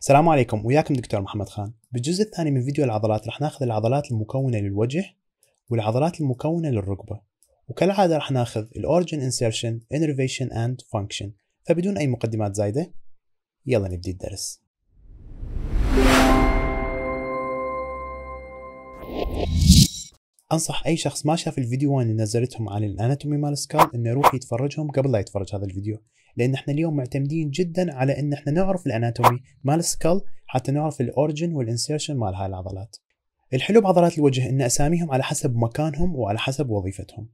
السلام عليكم وياكم دكتور محمد خان بالجزء الثاني من فيديو العضلات رح ناخذ العضلات المكونة للوجه والعضلات المكونة للركبة وكالعادة رح ناخذ الأورجن انسيرشن انرفيشن اند فانكشن فبدون أي مقدمات زايدة يلا نبدي الدرس you انصح اي شخص ما شاف الفيديو اللي نزلتهم عن الاناتومي مال سكال انه يروح يتفرجهم قبل لا يتفرج هذا الفيديو لان احنا اليوم معتمدين جدا على ان احنا نعرف الاناتومي مال سكال حتى نعرف الاورجن والانسيرشن مال هاي العضلات الحلو بعضلات الوجه ان اساميهم على حسب مكانهم وعلى حسب وظيفتهم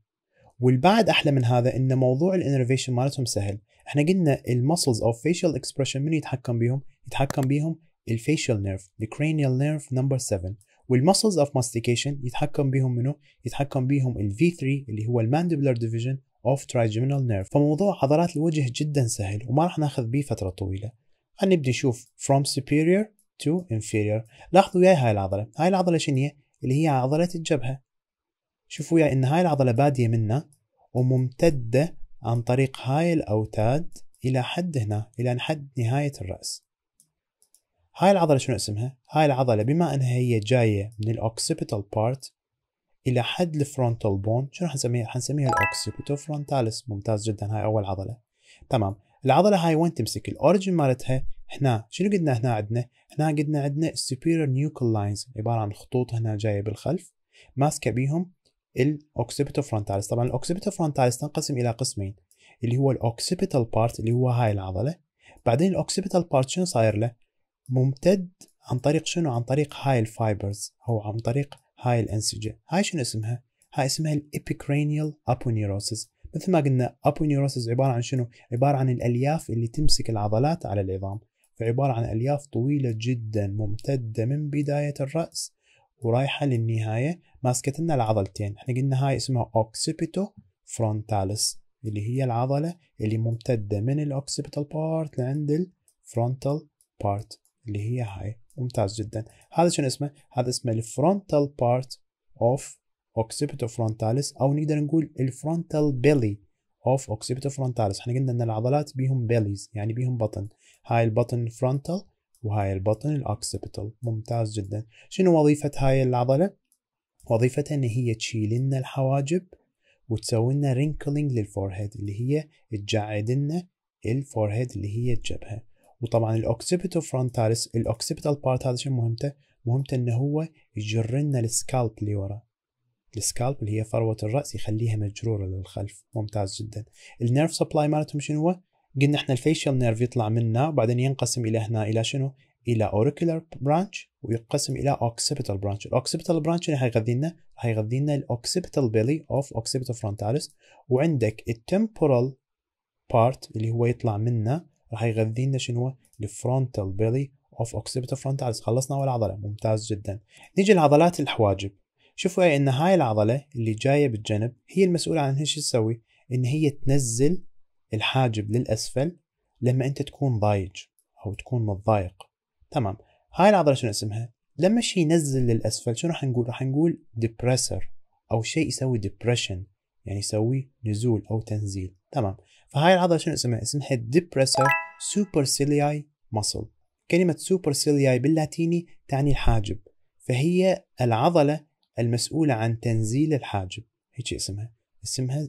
والبعد احلى من هذا ان موضوع الانرفيشن مالتهم سهل احنا قلنا المسلز او فيشل اكسبريشن من يتحكم بيهم يتحكم بيهم الفيشل نيرف الكرينيال نيرف نمبر 7 والمسلز اوف ماستيكيشن يتحكم بيهم منه يتحكم بيهم v 3 اللي هو الماندبلر ديفيجن اوف trigeminal نيرف فموضوع عضلات الوجه جدا سهل وما راح ناخذ بيه فتره طويله خلينا نبدا نشوف from superior to inferior لاحظوا وياي هاي العضله هاي العضله شنو اللي هي عضله الجبهه شوفوا وياي ان هاي العضله باديه منا وممتده عن طريق هاي الاوتاد الى حد هنا الى حد نهايه الراس هاي العضله شنو اسمها؟ هاي العضله بما انها هي جايه من الاوكسيبيتال بارت الى حد الفرونتال بون شنو حنسميها؟ حنسميها الاوكسيبيتو فرونتاليس ممتاز جدا هاي اول عضله تمام العضله هاي وين تمسك؟ الاوريجن مالتها هنا شنو قلنا هنا عندنا؟ هنا قلنا عندنا السوبيريور نيوكل لاينز عباره عن خطوط هنا جايه بالخلف ماسكه بيهم الاوكسيبيتو فرونتاليس طبعا الاوكسيبيتو فرونتاليس تنقسم الى قسمين اللي هو الاوكسيبيتال بارت اللي هو هاي العضله بعدين الاوكسيبيتال بارت شنو صاير له؟ ممتد عن طريق شنو عن طريق هاي الفايبرز او عن طريق هاي الانسجه هاي شنو اسمها هاي اسمها الابيكرانيال ابونيروسيس مثل ما قلنا ابونيروسيس عباره عن شنو عباره عن الالياف اللي تمسك العضلات على العظام فعباره عن الياف طويله جدا ممتده من بدايه الراس ورايحه للنهايه ماسكت لنا العضلتين احنا قلنا هاي اسمها اوكسيبيتو فرونتاليس اللي هي العضله اللي ممتده من الاوكسيبيتال بارت لعند الفرونتال بارت اللي هي هاي ممتاز جدا هذا شنو اسمه هذا اسمه الفرونتال بارت اوف اوكسيبيتو فرونتاليس او نقدر نقول الفرونتال بيلي اوف اوكسيبيتو فرونتاليس احنا قلنا ان العضلات بيهم بيليز يعني بيهم بطن هاي البطن الفرونتال وهاي البطن الاوكسيبيتال ممتاز جدا شنو وظيفة هاي العضلة وظيفتها ان هي تشيل لنا الحواجب وتسوي لنا رينكلينج للفورهيد اللي هي تجعد لنا الفورهيد اللي هي الجبهه وطبعا الاوكسيبيتو فرونتاليس الاوكسيبيتال بارت هذا شنو مهمته؟ مهمته انه هو يجر لنا السكالب اللي ورا السكالب اللي هي فروه الراس يخليها مجروره للخلف ممتاز جدا النيرف سبلاي مالتهم شنو هو؟ قلنا احنا الفيشل نيرف يطلع منا وبعدين ينقسم الى هنا الى شنو؟ الى اوريكولار برانش وينقسم الى اوكسيبيتال برانش الاوكسيبيتال برانش اللي حيغذي لنا حيغذي لنا الاوكسيبيتال بيلي اوف اوكسيبيتال فرونتاليس وعندك التمبورال بارت اللي هو يطلع منه راح يغذي لنا شنو الفرونتال بيلي اوف اوكسيبيتال فرونتالز خلصنا اول عضله ممتاز جدا نيجي لعضلات الحواجب شوفوا اي ان هاي العضله اللي جايه بالجنب هي المسؤوله عن ايش تسوي ان هي تنزل الحاجب للاسفل لما انت تكون ضايج او تكون متضايق تمام هاي العضله شنو اسمها لما شيء ينزل للاسفل شنو راح نقول راح نقول ديبريسر او شيء يسوي ديبريشن يعني يسوي نزول او تنزيل تمام فهاي العضله شنو اسمها اسمها سوبر سوبرسيلياي مسل كلمه سوبرسيلياي باللاتيني تعني الحاجب فهي العضله المسؤوله عن تنزيل الحاجب هيك اسمها اسمها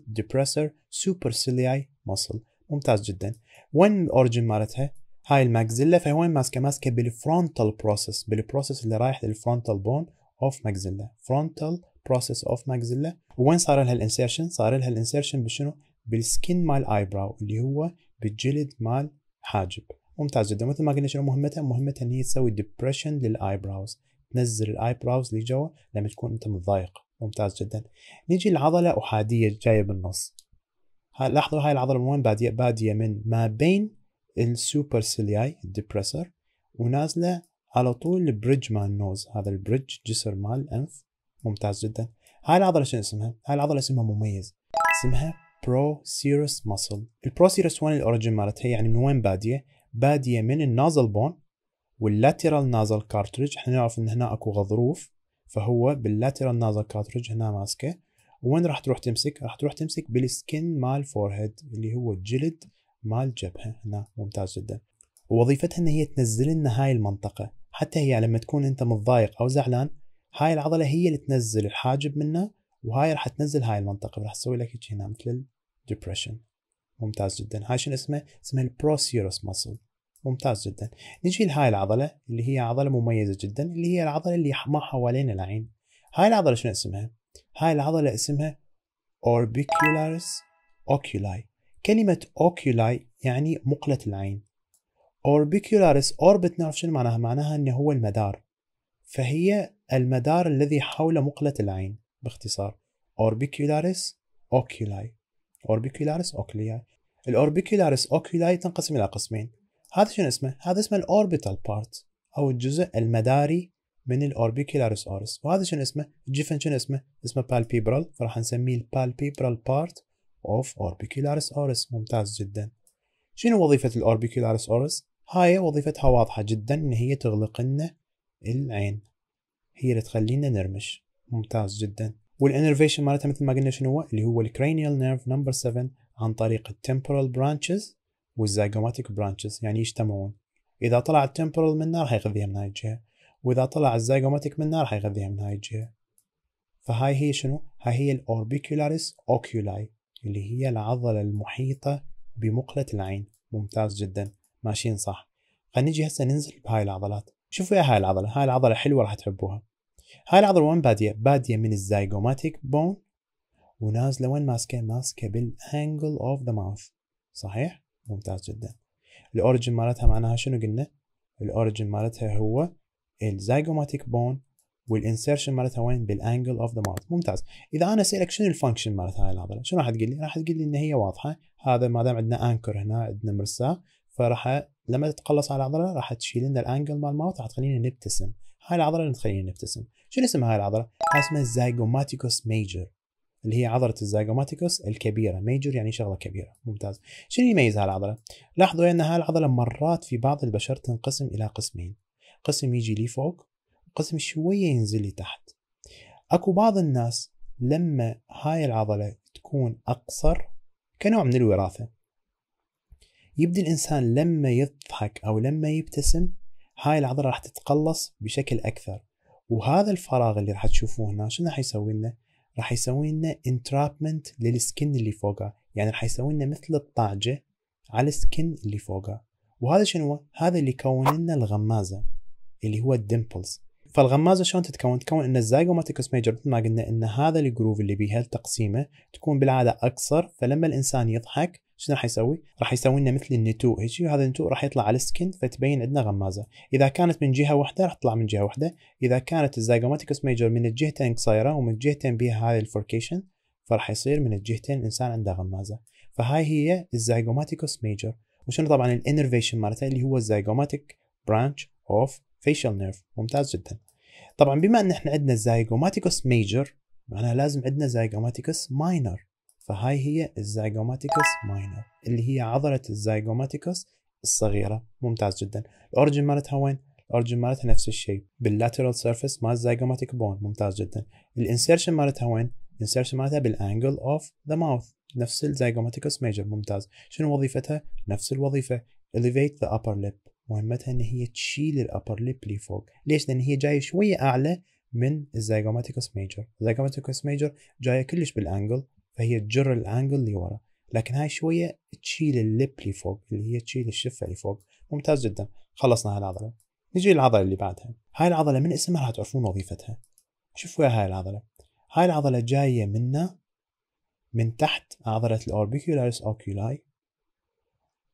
سوبر سيلياي مسل ممتاز جدا وين الاورجن مالتها هاي الماكزيلا فهي وين ماسكه ماسكه بالفرونتال بروسس بالبروسس اللي رايح للفرونتال بون اوف ماكزيلا فرونتال process of maxilla وين صار لها الانسيرشن صار لها الانسيرشن بشنو بالسكن مال اي اللي هو بالجلد مال حاجب ممتاز جدا مثل ما قلنا شنو مهمتها مهمتها ان هي تسوي ديبريشن للاي تنزل الاي اللي لجوا لما تكون انت متضايق ممتاز جدا نيجي لعضله احاديه جايه بالنص لاحظوا هاي العضله من وين باديه باديه من ما بين السوبر سيلياي الدبريسر ونازله على طول البريدج مال النوز هذا البريدج جسر مال الانف ممتاز جدا هاي العضله شنو اسمها هاي العضله اسمها مميز اسمها برو سيروس ماسل البرو سيروس وين الاوريجن مالتها يعني من وين باديه باديه من النازل بون واللاترال نازل كارترج احنا نعرف ان هنا اكو غضروف فهو باللاترال نازل كارترج هنا ماسكه وين راح تروح تمسك راح تروح تمسك بالسكن مال فورهيد اللي هو الجلد مال جبهه هنا ممتاز جدا ووظيفتها ان هي تنزل لنا هاي المنطقه حتى هي لما تكون انت متضايق او زعلان هاي العضله هي اللي تنزل الحاجب منه وهاي راح تنزل هاي المنطقه راح تسوي لك هيك هنا مثل الدبرشن ممتاز جدا هاي شنو اسمه؟ اسمه البروسيروس مسل ممتاز جدا نجي لهاي العضله اللي هي عضله مميزه جدا اللي هي العضله اللي ما حوالين العين هاي العضله شنو اسمها؟ هاي العضله اسمها orbicularis oculi كلمه oculi يعني مقله العين orbicularis orbit نعرف شنو معناها معناها انه هو المدار فهي المدار الذي حول مقلة العين باختصار Orbicularis Oculi Orbicularis Oculi الأوربيكولاريس اوكيلاي تنقسم إلى قسمين هذا شنو اسمه؟ هذا اسمه الأوربيتال بارت أو الجزء المداري من الأوربيكولاريس أورس وهذا شنو اسمه؟ الجفن شنو اسمه؟ اسمه بالبيبرال فراح نسميه البالبيبرال بارت أوف أوربيكولاريس أورس ممتاز جدا شنو وظيفة الأوربيكولاريس أورس؟ هاي وظيفتها واضحة جدا إن هي تغلق لنا العين هي اللي تخلينا نرمش ممتاز جدا والانرفيشن مالتها مثل ما قلنا شنو هو اللي هو الكرانيال نيرف نمبر 7 عن طريق التمبورال برانشز والزايجوماتيك برانشز يعني يجتمعون اذا طلع التمبورال من نار حيغذيها من هاي الجهه واذا طلع الزايجوماتيك من نار حيغذيها من هاي الجهه فهاي هي شنو هاي هي الاوربيكولاريس اوكيولاي اللي هي العضله المحيطه بمقله العين ممتاز جدا ماشيين صح خلينا نجي هسه ننزل بهاي العضلات شوفوا يا هاي العضله هاي العضله حلوه راح تحبوها هاي العضله وين باديه باديه من الزيجوماتيك بون ونازله وين ماسكه ماسكه بالانجل اوف ذا ماوث صحيح ممتاز جدا الاوريجن مالتها معناها شنو قلنا الاوريجن مالتها هو الزيجوماتيك بون والانسيرشن مالتها وين بالانجل اوف ذا ماوث ممتاز اذا انا اسالك شنو الفانكشن مالت هاي العضله شنو راح تقول لي راح تقول لي ان هي واضحه هذا ما دام عندنا انكر هنا عندنا مرساه فراح لما تتقلص على العضله راح تشيل لنا الانجل مال الماوث راح تخلينا نبتسم هاي العضله اللي تخلينا نبتسم شنو اسم هاي العضله هاي اسمها الزايجوماتيكوس ميجر اللي هي عضله الزايجوماتيكوس الكبيره ميجر يعني شغله كبيره ممتاز شنو يميز هاي العضله لاحظوا ان هاي العضله مرات في بعض البشر تنقسم الى قسمين قسم يجي لي فوق قسم شويه ينزل لي تحت اكو بعض الناس لما هاي العضله تكون اقصر كنوع من الوراثه يبدي الانسان لما يضحك او لما يبتسم هاي العضله راح تتقلص بشكل اكثر وهذا الفراغ اللي راح تشوفوه هنا شنو راح يسوي لنا؟ راح يسوي لنا انترابمنت للسكن اللي فوقه يعني راح يسوي لنا مثل الطعجه على السكن اللي فوقه وهذا شنو؟ هذا اللي يكون لنا الغمازه اللي هو الدمبلز فالغمازه شلون تتكون؟ تتكون ان الزايجوماتيكوس ميجر مثل ما قلنا ان هذا الجروف اللي بيها التقسيمه تكون بالعاده اقصر فلما الانسان يضحك شنو راح يسوي؟ راح يسوي لنا مثل النتوء هيجي هذا النتوء راح يطلع على السكن فتبين عندنا غمازه، اذا كانت من جهه واحده راح تطلع من جهه واحده، اذا كانت الزايجوماتيكس ميجور من الجهتين قصيره ومن الجهتين بها هاي الفوركيشن فراح يصير من الجهتين الانسان عنده غمازه، فهاي هي الزايجوماتيكوس ميجور، وشنو طبعا الانرفيشن مالته اللي هو الزايجوماتيك برانش اوف فيشال نيرف، ممتاز جدا. طبعا بما ان احنا عندنا الزايجوماتيكوس ميجور معناها لازم عندنا زايجوماتيكس ماينر فهاي هي الزيجوماتيكس ماينر اللي هي عضلة الزيجوماتيكس الصغيرة ممتاز جدا الأورجن مالتها وين؟ الأورجن مالتها نفس الشيء باللاترال سيرفيس مال الزيجوماتيك بون ممتاز جدا الانسيرشن مالتها وين؟ الانسيرشن مالتها بالانجل اوف ذا ماوث نفس الزيجوماتيكس ميجر ممتاز شنو وظيفتها؟ نفس الوظيفة elevate the upper lip مهمتها ان هي تشيل الابر ليب لفوق ليش لان هي جايه شويه اعلى من الزيجوماتيكوس ميجر الزيجوماتيكوس ميجر جايه كلش بالانجل فهي تجر الانجل لورا لكن هاي شويه تشيل اللب لفوق اللي هي تشيل الشفه لفوق ممتاز جدا خلصنا هالعضله نجي للعضله اللي بعدها هاي العضله من اسمها راح تعرفون وظيفتها شوفوا هاي العضله هاي العضله جايه منا من تحت عضله الاوربيكولاريس اوكيولاي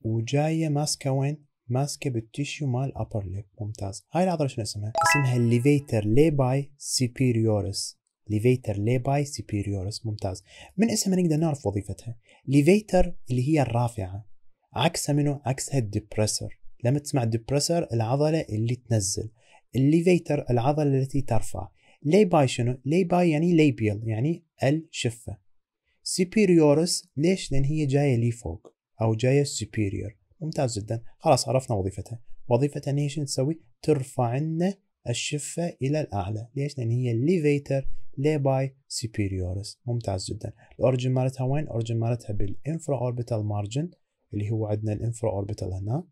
وجايه ماسكه وين ماسكه بالتيشيو مال ابر ليب ممتاز هاي العضله شنو اسمها اسمها الليفيتر ليباي سيبيريوريس ليفيتر ليباي سيبيريورس ممتاز من اسمها نقدر نعرف وظيفتها ليفيتر اللي هي الرافعة عكسها منه عكسها الدبريسر لما تسمع الدبريسر العضلة اللي تنزل الليفيتر العضلة التي ترفع ليباي شنو ليباي يعني ليبيل يعني الشفة سيبيريورس ليش لأن هي جاية لي فوق أو جاية سيبيريور ممتاز جدا خلاص عرفنا وظيفتها وظيفتها نيشن شنو تسوي ترفع لنا الشفة إلى الأعلى ليش؟ لأن هي elevator ليباي superiores ممتاز جدا الأورجن مالتها وين؟ الأورجن مالتها بالإنفرا أوربيتال مارجن اللي هو عندنا الإنفرا أوربيتال هنا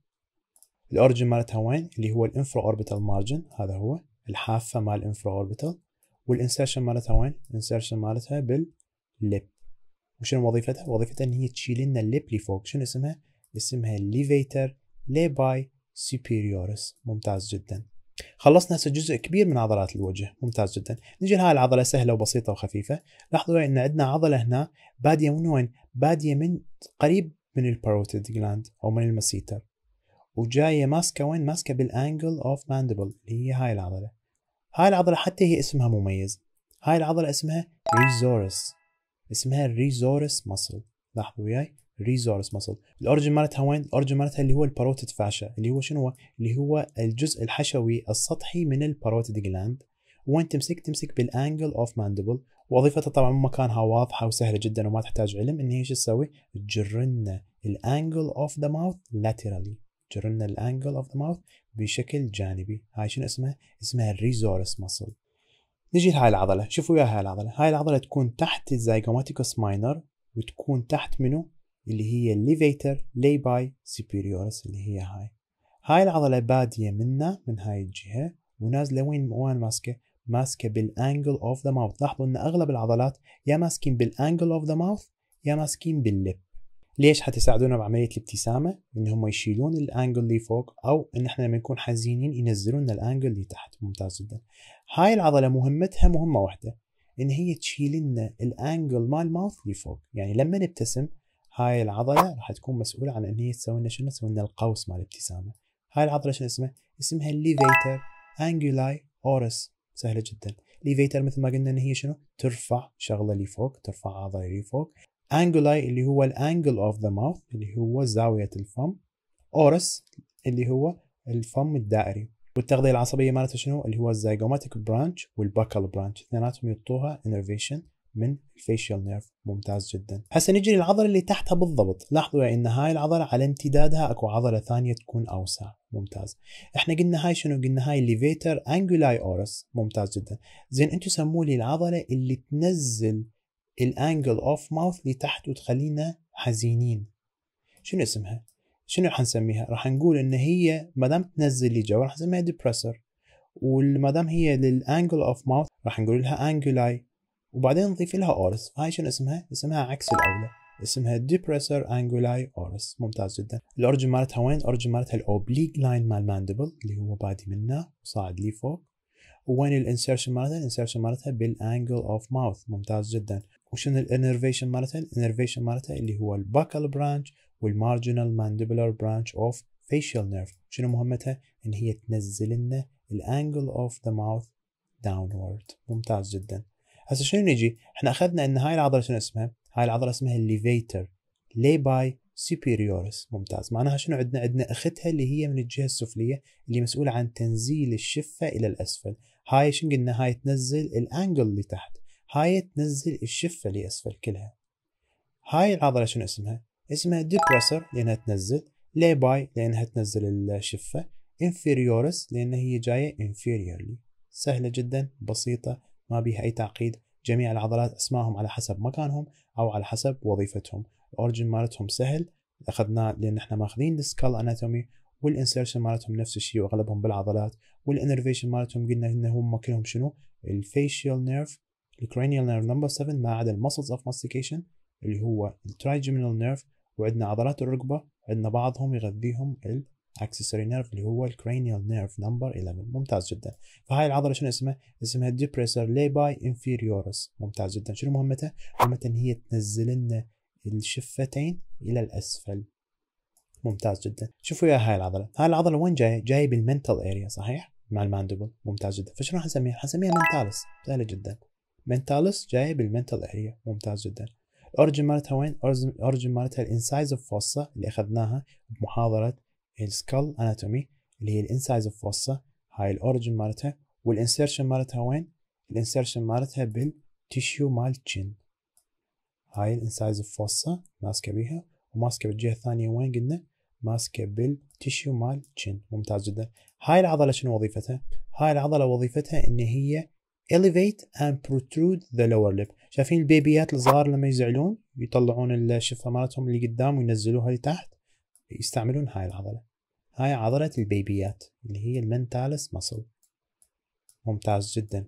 الأورجن مالتها وين؟ اللي هو الإنفرا أوربيتال مارجن هذا هو الحافة مال الإنفرا أوربيتال والإنسيرشن مالتها وين؟ الإنسيرشن مالتها باللب وشنو وظيفتها؟ وظيفتها إن هي تشيل لنا اللب لفوق شنو اسمها؟ اسمها ليفيتر ليباي superiores ممتاز جدا خلصنا هسه جزء كبير من عضلات الوجه ممتاز جدا نجي لهاي العضله سهله وبسيطه وخفيفه لاحظوا ان عندنا عضله هنا باديه من وين باديه من قريب من الباروتيد جلاند او من المسيتر وجايه ماسكه وين ماسكه بالانجل اوف ماندبل اللي هي هاي العضله هاي العضله حتى هي اسمها مميز هاي العضله اسمها ريزورس اسمها ريزورس ماسل لاحظوا وياي ريزورس مسل الاورجن مالتها وين الاورجن مالتها اللي هو الباروتيد فاشا اللي هو شنو اللي هو الجزء الحشوي السطحي من الباروتيد جلاند وين تمسك تمسك بالانجل اوف ماندبل وظيفتها طبعا مكانها واضحه وسهله جدا وما تحتاج علم ان هي شو تسوي تجرن الانجل اوف ذا ماوث لاترالي تجرن الانجل اوف ذا ماوث بشكل جانبي هاي شنو اسمها اسمها الريزورس مسل نجي لهاي العضله شوفوا يا هاي العضله هاي العضله تكون تحت الزايجوماتيكوس ماينر وتكون تحت منو اللي هي الليفيتر لي باي سوبيريورس اللي هي هاي هاي العضلة بادية منا من هاي الجهة ونازلة وين وين ماسكة ماسكة بالانجل اوف ذا ماوث لاحظوا ان اغلب العضلات يا ماسكين بالانجل اوف ذا ماوث يا ماسكين باللب ليش حتساعدونا بعملية الابتسامة ان هم يشيلون الانجل اللي فوق او ان احنا لما نكون حزينين ينزلون الانجل اللي تحت ممتاز جدا هاي العضلة مهمتها مهمة واحدة ان هي تشيل لنا الانجل مال الماوث اللي فوق يعني لما نبتسم هاي العضله راح تكون مسؤوله عن ان هي تسوي لنا شنو تسوي لنا القوس مال الابتسامه هاي العضله شنو اسمها اسمها ليفيتر انجولاي اورس سهله جدا ليفيتر مثل ما قلنا ان هي شنو ترفع شغله لفوق ترفع عضله لفوق انجولاي اللي هو الانجل اوف ذا ماوث اللي هو زاويه الفم اورس اللي هو الفم الدائري والتغذيه العصبيه مالته شنو اللي هو الزيجوماتيك برانش والباكال برانش اثنيناتهم يعطوها انرفيشن من الفيشيال نيرف ممتاز جدا هسه نجي للعضله اللي تحتها بالضبط لاحظوا يعني ان هاي العضله على امتدادها اكو عضله ثانيه تكون اوسع ممتاز احنا قلنا هاي شنو قلنا هاي ليفيتر انجولاي اورس ممتاز جدا زين انتم سموا لي العضله اللي تنزل الانجل اوف ماوث لتحت وتخلينا حزينين شنو اسمها شنو حنسميها راح نقول ان هي ما دام تنزل لي جوا راح نسميها ديبرسر وما دام هي للانجل اوف ماوث راح نقول لها انجولاي وبعدين نضيف لها اورس هاي شنو اسمها اسمها عكس الاولى اسمها ديبريسر انجولاي اورس ممتاز جدا الاورجن مالتها وين الاورجن مالتها الاوبليك لاين مال ماندبل اللي هو بادي منه وصاعد لي فوق وين الانسرشن مالتها الانسرشن مالتها بالانجل اوف ماوث ممتاز جدا وشنو الانرفيشن مالتها الانرفيشن مالتها اللي هو الباكال برانش والمارجنال ماندبلر برانش اوف فيشال نيرف شنو مهمتها ان هي تنزل لنا الانجل اوف ذا ماوث داونورد ممتاز جدا هسه شنو نجي؟ احنا اخذنا ان هاي العضله شنو اسمها؟ هاي العضله اسمها الليفيتر لي باي سوبيريورس ممتاز معناها شنو عندنا عندنا اختها اللي هي من الجهه السفليه اللي مسؤوله عن تنزيل الشفه الى الاسفل هاي شنو قلنا هاي تنزل الانجل اللي تحت هاي تنزل الشفه لاسفل كلها هاي العضله شنو اسمها اسمها ديبرسر لانها تنزل لي باي لانها تنزل الشفه انفيريورس لان هي جايه انفيريورلي سهله جدا بسيطه ما بيها أي تعقيد جميع العضلات اسمائهم على حسب مكانهم او على حسب وظيفتهم الاورجن مالتهم سهل اخذناه لان احنا ماخذين السكال اناتومي والانسرشن مالتهم نفس الشيء واغلبهم بالعضلات والانرفيشن مالتهم قلنا ان هم كلهم شنو الفيشيال نيرف الكرانيال نيرف نمبر 7 ما عدا المسلز اوف ماستيكيشن اللي هو الترايجمينال نيرف وعندنا عضلات الركبه عندنا بعضهم يغذيهم اكسسوري نيرف اللي هو الكرانيال نيرف نمبر 11 ممتاز جدا فهاي العضله شنو اسمها اسمها ديبريسر ليباي انفيريورس ممتاز جدا شنو مهمتها مهمتها ان هي تنزل لنا الشفتين الى الاسفل ممتاز جدا شوفوا يا هاي العضله هاي العضله وين جايه جايه بالمنتال اريا صحيح مع الماندبل ممتاز جدا فشنو حنسميها حنسميها منتالس سهله جدا منتالس جايه بالمنتال اريا ممتاز جدا الاورجن مالتها وين الاورجن مالتها الانسايز اوف فوسا اللي اخذناها بمحاضره السكال اناتومي اللي هي الانسايز اوف فوسا هاي الاوريجن مالتها والانسيرشن مالتها وين؟ الانسيرشن مالتها بالتيشيو مال تشين هاي الانسايز اوف فوسا ماسكه بيها وماسكه بالجهه الثانيه وين قلنا؟ ماسكه بالتيشيو مال تشين ممتاز جدا هاي العضله شنو وظيفتها؟ هاي العضله وظيفتها ان هي elevate and protrude the lower lip شايفين البيبيات الصغار لما يزعلون يطلعون الشفه مالتهم اللي قدام وينزلوها لتحت يستعملون هاي العضلة هاي عضلة البيبيات اللي هي المنتالس مصل ممتاز جدا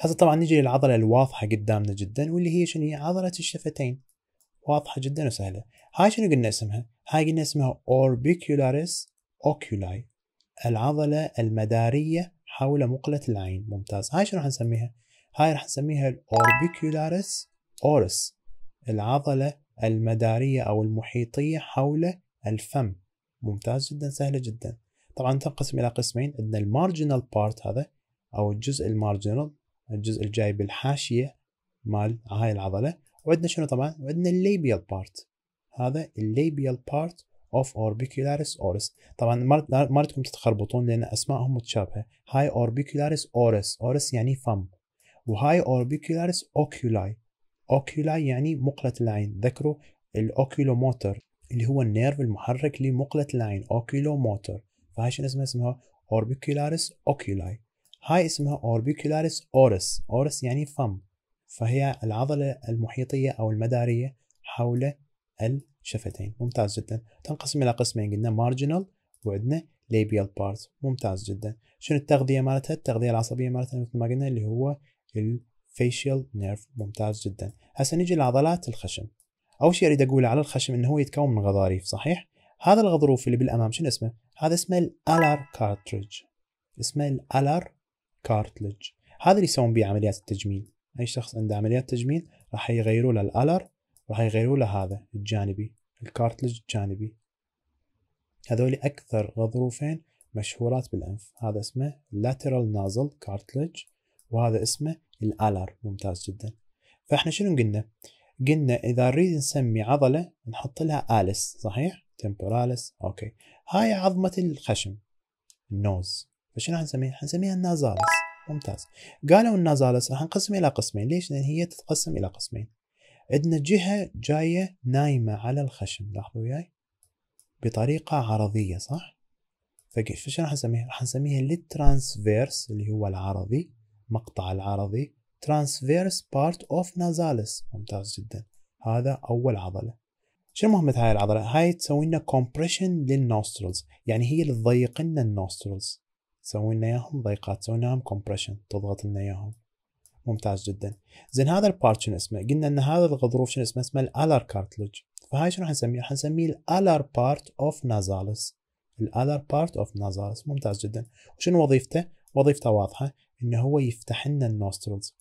هسه طبعا نجي للعضلة الواضحة قدامنا جدا واللي هي شنو هي عضلة الشفتين واضحة جدا وسهلة هاي شنو قلنا اسمها هاي قلنا اسمها orbicularis oculi العضلة المدارية حول مقلة العين ممتاز هاي شنو راح نسميها هاي راح نسميها الاوربيكولاريس اورس العضلة المدارية أو المحيطية حول الفم ممتاز جدا سهله جدا طبعا تنقسم الى قسمين عندنا المارجنال بارت هذا او الجزء المارجنال الجزء الجاي بالحاشيه مال هاي العضله وعندنا شنو طبعا عندنا الليبيال بارت هذا الليبيال بارت اوف اوربيكولاريس اورس طبعا ما ردكم تتخربطون لان اسمائهم متشابهه هاي اوربيكولاريس اورس اورس يعني فم وهاي اوربيكولاريس اوكيولاي اوكيولاي يعني مقلة العين ذكروا الاوكيلوموتر اللي هو النيرف المحرك لمقلة العين اوكيلو موتور فهاي اسمها اسمها اوربيكولاريس اوكيلاي هاي اسمها اوربيكولاريس اورس اورس يعني فم فهي العضلة المحيطية او المدارية حول الشفتين ممتاز جدا تنقسم الى قسمين قلنا مارجنال وعندنا ليبيال بارت ممتاز جدا شنو التغذية مالتها التغذية العصبية مالتها مثل ما قلنا اللي هو الفيشيال نيرف ممتاز جدا هسه نجي لعضلات الخشم اول شيء اريد اقوله على الخشم انه هو يتكون من غضاريف صحيح هذا الغضروف اللي بالامام شنو اسمه هذا اسمه الالار كارتريج اسمه الالار كارتلج هذا اللي يسوون به عمليات التجميل اي شخص عنده عمليات تجميل راح يغيروا له الالر راح يغيروا له هذا الجانبي الكارتلج الجانبي هذول اكثر غضروفين مشهورات بالانف هذا اسمه lateral nasal cartilage وهذا اسمه الالر ممتاز جدا فاحنا شنو قلنا قلنا إذا نريد نسمي عضلة نحط لها آلس صحيح؟ temporalis أوكي هاي عظمة الخشم النوز فشنو حنسميها؟ حنسميها النازالس ممتاز قالوا النازالس راح نقسم إلى قسمين ليش؟ لأن هي تتقسم إلى قسمين عندنا جهة جاية نايمة على الخشم لاحظوا وياي بطريقة عرضية صح؟ فشنو راح نسميها؟ راح نسميها للترانسفيرس اللي هو العرضي مقطع العرضي transverse part of nasalis ممتاز جدا هذا أول عضلة شنو مهمة هاي العضلة؟ هاي تسوي لنا compression للنوسترلز يعني هي اللي تضيق لنا النوسترلز تسوي لنا اياهم ضيقات تسوي لنا compression تضغط لنا اياهم ممتاز جدا زين هذا البارت شنو اسمه؟ قلنا ان هذا الغضروف شنو اسمه؟ اسمه الالر كارتلج فهاي شنو راح نسميه؟ راح نسميه الالر بارت اوف نازالس الالر بارت اوف نازالس ممتاز جدا وشنو وظيفته؟ وظيفته واضحه انه هو يفتح لنا النوسترلز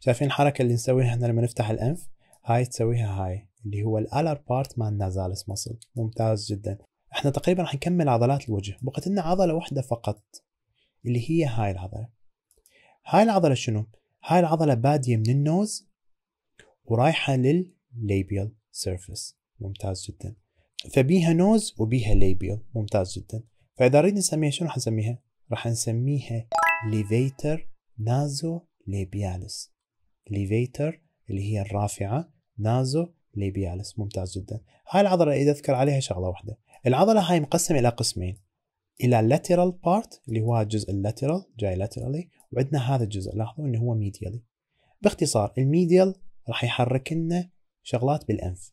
شايفين الحركه اللي نسويها احنا لما نفتح الانف هاي تسويها هاي اللي هو الالر بارت مال نازالس مصل ممتاز جدا احنا تقريبا راح نكمل عضلات الوجه بقت لنا عضله واحده فقط اللي هي هاي العضله هاي العضله شنو هاي العضله باديه من النوز ورايحه للليبيال سيرفيس ممتاز جدا فبيها نوز وبيها ليبيال ممتاز جدا فاذا اريد نسميها شنو راح نسميها راح نسميها ليفيتر نازو ليبيالس ليفيتر اللي هي الرافعه نازو ليبيالس ممتاز جدا هاي العضله اذا اذكر عليها شغله واحده العضله هاي مقسمه الى قسمين الى lateral part اللي هو الجزء اللاترال جاي laterally وعندنا هذا الجزء لاحظوا انه هو ميديالي باختصار الميديال راح يحرك لنا شغلات بالانف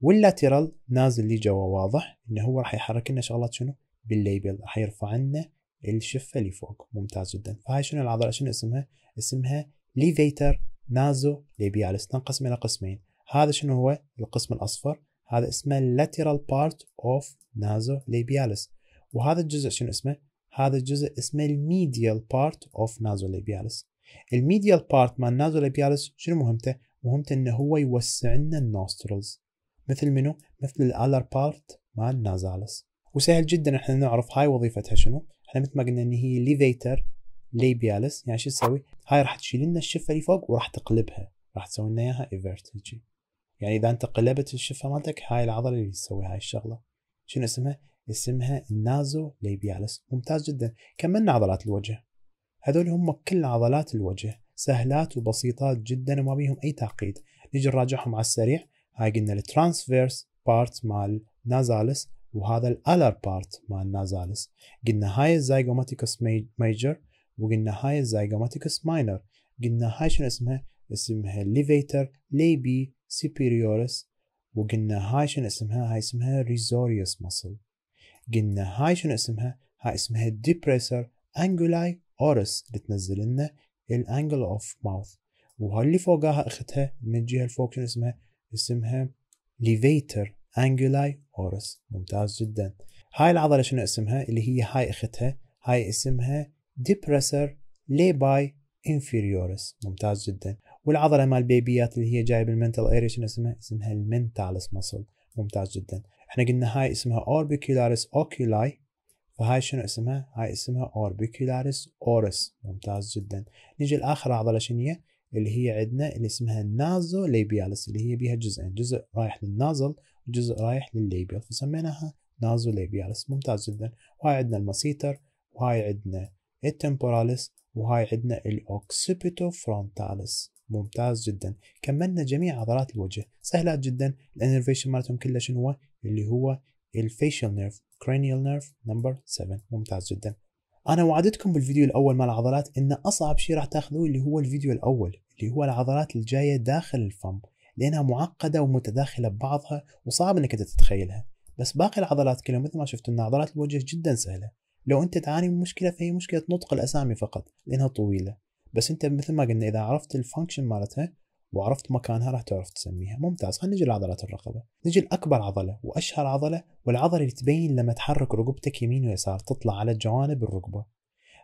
واللاترال نازل اللي جوا واضح انه هو راح يحرك لنا شغلات شنو بالليبل راح يرفع لنا الشفه لفوق ممتاز جدا فهاي شنو العضله شنو اسمها اسمها ليفيتر نازو ليبيالس تنقسم الى قسمين هذا شنو هو القسم الاصفر هذا اسمه lateral part of nasolabialis وهذا الجزء شنو اسمه هذا الجزء اسمه medial part of nasolabialis الميديال part مال nasolabialis شنو مهمته مهمته انه هو يوسع لنا النوسترلز مثل منو مثل الالر بارت مال نازالس وسهل جدا احنا نعرف هاي وظيفتها شنو احنا مثل ما قلنا ان هي ليفيتر لابيالس يعني شو تسوي؟ هاي راح تشيل لنا الشفه اللي فوق وراح تقلبها راح تسوي لنا اياها ايفرت هيجي يعني اذا انت قلبت الشفه مالتك هاي العضله اللي تسوي هاي الشغله شنو اسمها؟ اسمها النازو ليبيالس ممتاز جدا كملنا عضلات الوجه هذول هم كل عضلات الوجه سهلات وبسيطات جدا وما بيهم اي تعقيد نجي نراجعهم على السريع هاي قلنا الترانسفيرس بارت مال نازالس وهذا الالر بارت مال نازالس قلنا هاي الزايجوماتيكوس ميجر وقلنا هاي الزايجوماتيكس ماينر قلنا هاي شنو اسمها اسمها ليفيتر ليبي سيبيريوريس وقلنا هاي شنو اسمها هاي اسمها ريزوريوس مصل قلنا هاي شنو اسمها هاي اسمها ديبريسر انجولاي اورس اللي تنزل لنا الانجل اوف ماوث وهاي اللي فوقها اختها من الجهه الفوق شنو اسمها اسمها ليفيتر انجولاي اورس ممتاز جدا هاي العضله شنو اسمها اللي هي هاي اختها هاي اسمها لي باي انفيريورس ممتاز جدا والعضله مال البيبيات اللي هي جايه بالمنتال اريا شنو اسمها؟ اسمها المنتالس مسل ممتاز جدا احنا قلنا هاي اسمها اوربيكولاريس اوكيولاي فهاي شنو اسمها؟ هاي اسمها اوربيكولاريس اورس ممتاز جدا نجي لاخر عضله شنو هي؟ اللي هي عندنا اللي اسمها النازو ليبيالس اللي هي بيها جزئين جزء رايح للنازل وجزء رايح للليبيال فسميناها نازو ليبيالس ممتاز جدا وهاي عندنا المسيتر وهاي عندنا التمبوراليس وهاي عندنا الأوكسيبيتو فرونتاليس ممتاز جدا كملنا جميع عضلات الوجه سهلات جدا الانرفيشن مالتهم كلها شنو هو اللي هو الفيشل نيرف cranial نيرف نمبر 7 ممتاز جدا انا وعدتكم بالفيديو الاول مال العضلات ان اصعب شيء راح تاخذوه اللي هو الفيديو الاول اللي هو العضلات الجايه داخل الفم لانها معقده ومتداخله ببعضها وصعب انك انت تتخيلها بس باقي العضلات كلها مثل ما شفتوا ان عضلات الوجه جدا سهله لو انت تعاني من مشكله فهي مشكله نطق الاسامي فقط لانها طويله بس انت مثل ما قلنا اذا عرفت الفانكشن مالتها وعرفت مكانها راح تعرف تسميها ممتاز خلينا نجي لعضلات الرقبه نجي لاكبر عضله واشهر عضله والعضله اللي تبين لما تحرك رقبتك يمين ويسار تطلع على جوانب الرقبه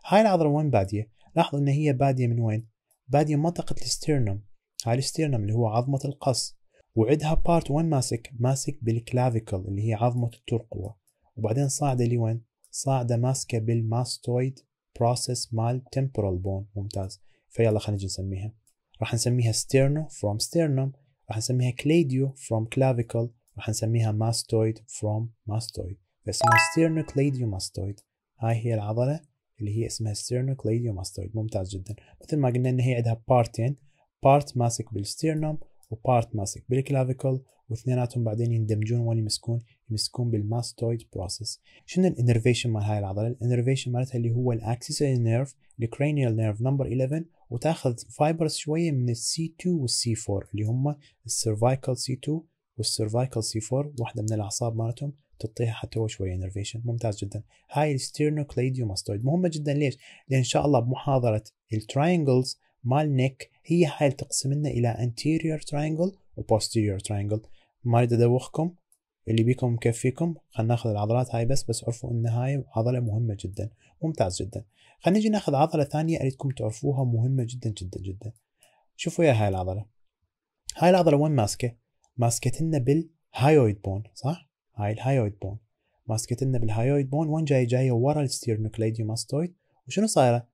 هاي العضله وين باديه لاحظوا ان هي باديه من وين باديه منطقه الستيرنم هاي الستيرنم اللي هو عظمه القص وعدها بارت وين ماسك ماسك بالكلافيكل اللي هي عظمه الترقوه وبعدين صاعده لوين صاعده ماسكه بالماستويد بروسس مال تمبورال بون ممتاز فيلا خلينا نجي نسميها راح نسميها ستيرنو فروم ستيرنوم راح نسميها كليديو فروم كلافيكل راح نسميها ماستويد فروم ماستويد فاسمها ستيرنو كليديو ماستويد هاي هي العضله اللي هي اسمها ستيرنو كليديو ماستويد ممتاز جدا مثل ما قلنا ان هي عندها بارتين بارت ماسك بالستيرنوم وبارت ماسك بالكلافيكل واثنيناتهم بعدين يندمجون وين يمسكون يمسكون بالماستويد بروسس شنو الانرفيشن مال هاي العضله الانرفيشن مالتها اللي هو الاكسسوري نيرف الكرانيال نيرف نمبر 11 وتاخذ فايبرز شويه من السي 2 والسي 4 اللي هم السيرفايكال سي 2 والسيرفايكال سي 4 واحده من الاعصاب مالتهم تعطيها حتى هو شويه انرفيشن ممتاز جدا هاي الستيرنوكليديوماستويد مهمه جدا ليش؟ لان ان شاء الله بمحاضره الترينجلز مال نيك هي هاي تقسم لنا الى anterior triangle و posterior triangle ما اريد ادوخكم اللي بيكم مكفيكم خلينا ناخذ العضلات هاي بس بس عرفوا ان هاي عضله مهمه جدا ممتاز جدا خلينا نجي ناخذ عضله ثانيه اريدكم تعرفوها مهمه جدا جدا جدا شوفوا يا هاي العضله هاي العضله وين ماسكه ماسكه لنا بالهايويد بون صح هاي الهايويد بون ماسكت لنا بالهايويد بون وين جاي جايه ورا الستيرنوكليديوماستويد وشنو صايره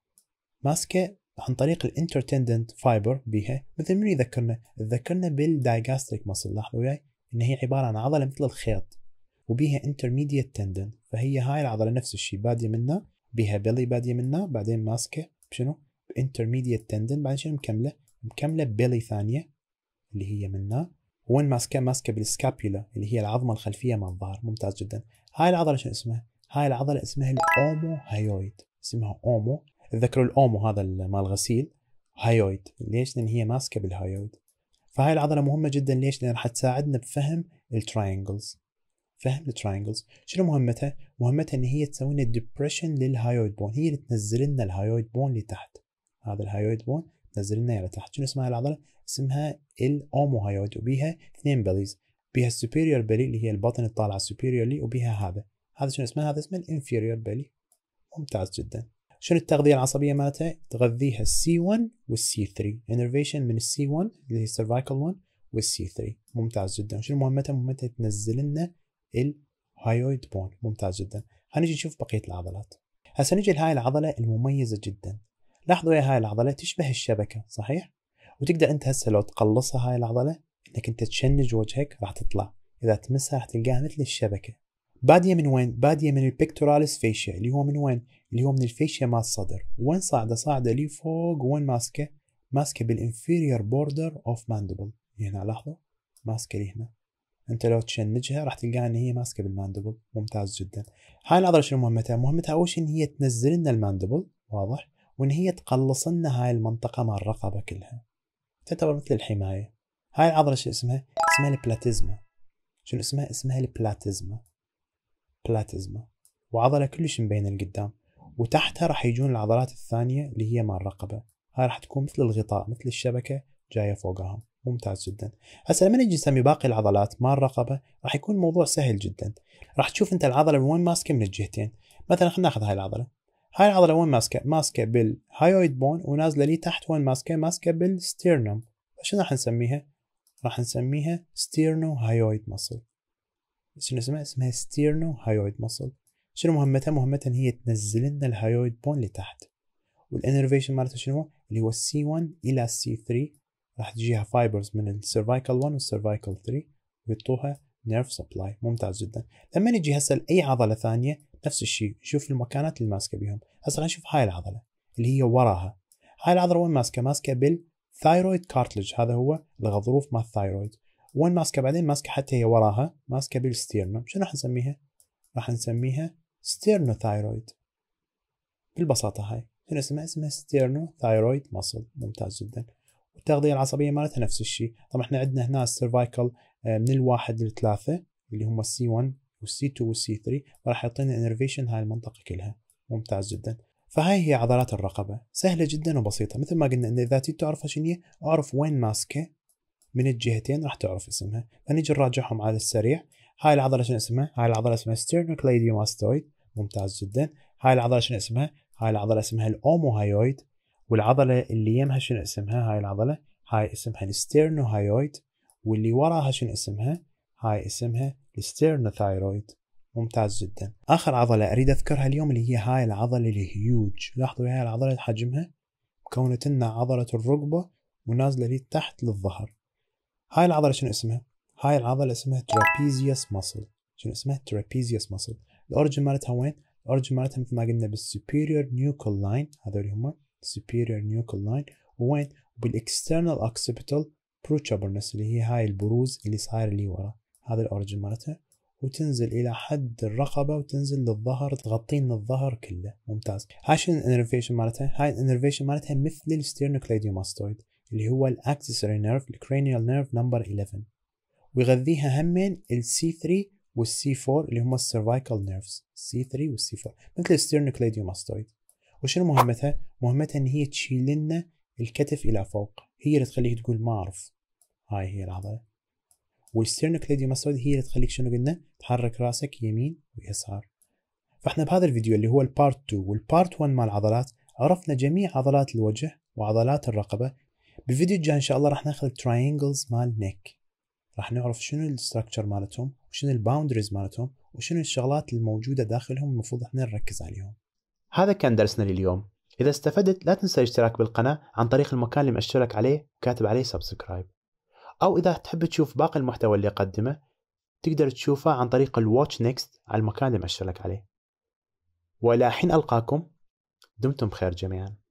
ماسكه عن طريق الانترتندنت فايبر بيها مثل منو يذكرنا؟ ذكرنا بالدايجاستريك مصل لاحظوا وياي ان هي عباره عن عضله مثل الخيط وبيها انترميديت تندن فهي هاي العضله نفس الشيء باديه منها بيها بيلي باديه منها بعدين ماسكه بشنو؟ انترميديت تندن بعدين شنو مكمله؟ مكمله بيلي ثانيه اللي هي منها وين ماسكه؟ ماسكه بالسكابيولا اللي هي العظمه الخلفيه مال الظهر ممتاز جدا هاي العضله شنو اسمها؟ هاي العضله اسمها الاومو هايويد اسمها اومو تذكروا الاومو هذا مال الغسيل هايويد ليش؟ لان هي ماسكه بالهايويد فهاي العضله مهمه جدا ليش؟ لان راح تساعدنا بفهم الترينجلز فهم الترينجلز شنو مهمتها؟ مهمتها ان هي تسوي لنا ديبريشن للهايويد بون هي اللي تنزل لنا الهايويد بون لتحت هذا الهايويد بون تنزل لنا الى تحت شنو اسمها العضله؟ اسمها الاومو هايويد وبيها اثنين بليز بيها السوبيريور بلي اللي هي البطن الطالعه سوبيريورلي وبيها هذا هذا شنو اسمها؟ هذا اسمه الانفيريور بلي ممتاز جدا شنو التغذيه العصبيه مالتها؟ تغذيها السي 1 والسي 3 انرفيشن من السي 1 اللي هي السيرفايكال 1 والسي 3 ممتاز جدا شنو مهمتها؟ مهمتها تنزل لنا الهايويد بون ممتاز جدا خلينا نجي نشوف بقيه العضلات هسه نجي لهاي العضله المميزه جدا لاحظوا يا هاي العضله تشبه الشبكه صحيح؟ وتقدر انت هسه لو تقلصها هاي العضله انك انت تشنج وجهك راح تطلع اذا تمسها راح تلقاها مثل الشبكه باديه من وين؟ باديه من البيكتوراليس فيشيا اللي هو من وين؟ اللي هو من الفيشيا مال الصدر، وين صاعده؟ صاعده لي فوق وين ماسكه؟ ماسكه بالانفيريور بوردر اوف ماندبل، هنا لاحظوا؟ ماسكه لي هنا. انت لو تشنجها راح تلقاها ان هي ماسكه بالماندبل، ممتاز جدا. هاي العضله شنو مهمتها؟ مهمتها اول شيء ان هي تنزل لنا الماندبل، واضح؟ وان هي تقلص لنا هاي المنطقه مال الرقبه كلها. تعتبر مثل الحمايه. هاي العضله شو اسمها؟ اسمها البلاتيزما. شنو اسمها؟ اسمها البلاتيزما. بلاتيزما وعضلة كلش مبينة لقدام وتحتها راح يجون العضلات الثانية اللي هي مال الرقبة هاي راح تكون مثل الغطاء مثل الشبكة جاية فوقها ممتاز جدا هسه لما نجي نسمي باقي العضلات مال الرقبة راح يكون الموضوع سهل جدا راح تشوف انت العضلة من وين ماسكة من الجهتين مثلا خلينا ناخذ هاي العضلة هاي العضلة وين ماسكة ماسكة بالهايويد بون ونازلة لي تحت وين ماسكة ماسكة بالستيرنوم شنو راح نسميها راح نسميها ستيرنو هايويد مصل شنو اسمها اسمها ستيرنو هايويد مسل شنو مهمتها مهمتها ان هي تنزل لنا الهايويد بون لتحت والانرفيشن مالته شنو اللي هو السي 1 الى السي 3 راح تجيها فايبرز من السيرفايكال 1 والسيرفايكال 3 ويعطوها نيرف سبلاي ممتاز جدا لما نجي هسه لاي عضله ثانيه نفس الشيء نشوف المكانات اللي ماسكه بيهم هسه نشوف هاي العضله اللي هي وراها هاي العضله وين ماسكه ماسكه بالثايرويد كارتلج هذا هو الغضروف مال الثايرويد وين ماسكه بعدين ماسكه حتى هي وراها ماسكه بالستيرنوم شنو راح نسميها؟ راح نسميها ستيرنوثايرويد بالبساطه هاي شنو اسمها؟ اسمها ستيرنوثايرويد مصل ممتاز جدا والتغذيه العصبيه مالتها نفس الشيء طبعا احنا عندنا هنا السيرفايكل آه، من الواحد للثلاثه اللي هم السي 1 والسي 2 والسي 3 وراح يعطينا انرفيشن هاي المنطقه كلها ممتاز جدا فهاي هي عضلات الرقبه سهله جدا وبسيطه مثل ما قلنا ان اذا تعرف شنو اعرف وين ماسكه من الجهتين راح تعرف اسمها فنجي نراجعهم على السريع هاي العضله شنو اسمها هاي العضله اسمها ستيرنوكليديوماستويد ممتاز جدا هاي العضله شنو اسمها هاي العضله اسمها الاوموهايويد والعضله اللي يمها شنو اسمها هاي العضله هاي اسمها الستيرنوهايويد واللي وراها شنو اسمها هاي اسمها الستيرنوثايرويد ممتاز جدا اخر عضله اريد اذكرها اليوم اللي هي هاي العضله الهيوج لاحظوا هاي العضله حجمها مكونة لنا عضلة الركبة ونازلة لي تحت للظهر هاي العضله شنو اسمها؟ هاي العضله اسمها ترابيزيوس ماسل شنو اسمها؟ ترابيزيوس ماسل الاورجن مالتها وين؟ الاورجن مالتها مثل ما قلنا بالسوبيريور نيوكل لاين هذول هم superior nuchal line وين بالاكسترنال occipital بروتشابرنس اللي هي هاي البروز اللي صاير اللي ورا هذا الاورجن مالتها وتنزل الى حد الرقبه وتنزل للظهر تغطين الظهر كله ممتاز هاي شنو الانرفيشن مالتها هاي الانرفيشن مالتها مثل الستيرنوكليديوماستويد اللي هو الاكسسوري نيرف الكرينيال نيرف نمبر 11 ويغذيها همين السي 3 والسي 4 اللي هم السيرفايكال نيرفز c 3 والسي 4 مثل الستيرنوكليديوماستويد وشنو مهمتها؟ مهمتها ان هي تشيل لنا الكتف الى فوق هي اللي تخليك تقول ما اعرف هاي هي العضله والستيرنوكليديوماستويد هي اللي تخليك شنو قلنا؟ تحرك راسك يمين ويسار فاحنا بهذا الفيديو اللي هو البارت 2 والبارت 1 مال العضلات عرفنا جميع عضلات الوجه وعضلات الرقبه بالفيديو الجاي ان شاء الله راح ناخذ الترينجلز مال نيك راح نعرف شنو الستركتشر مالتهم وشنو الباوندريز مالتهم وشنو الشغلات الموجوده داخلهم المفروض احنا نركز عليهم هذا كان درسنا لليوم اذا استفدت لا تنسى الاشتراك بالقناه عن طريق المكان اللي مأشرك عليه وكاتب عليه سبسكرايب او اذا تحب تشوف باقي المحتوى اللي اقدمه تقدر تشوفه عن طريق الواتش نيكست على المكان اللي مشترك عليه والى حين القاكم دمتم بخير جميعاً